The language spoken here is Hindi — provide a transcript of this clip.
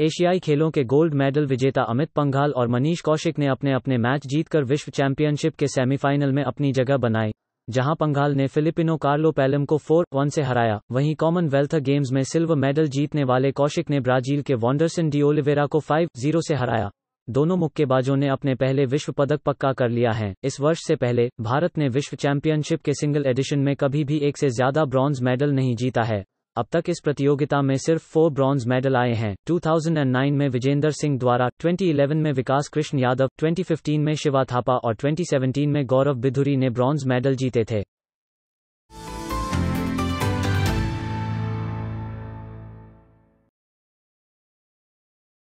एशियाई खेलों के गोल्ड मेडल विजेता अमित पंघाल और मनीष कौशिक ने अपने अपने मैच जीतकर विश्व चैंपियनशिप के सेमीफाइनल में अपनी जगह बनाई जहां पंघाल ने फिलिपिनो कार्लो पैलम को 4-1 से हराया वहीं कॉमनवेल्थ गेम्स में सिल्वर मेडल जीतने वाले कौशिक ने ब्राजील के वॉन्डरसन डी ओलिवेरा को 5-0 से हराया दोनों मुक्केबाजों ने अपने पहले विश्व पदक पक्का कर लिया है इस वर्ष से पहले भारत ने विश्व चैंपियनशिप के सिंगल एडिशन में कभी भी एक से ज्यादा ब्रॉन्ज मेडल नहीं जीता है अब तक इस प्रतियोगिता में सिर्फ फोर ब्रॉन्ज मेडल आए हैं 2009 में विजेंद्र सिंह द्वारा 2011 में विकास कृष्ण यादव 2015 में शिवा थापा और 2017 में गौरव बिधुरी ने ब्रॉन्ज मेडल जीते थे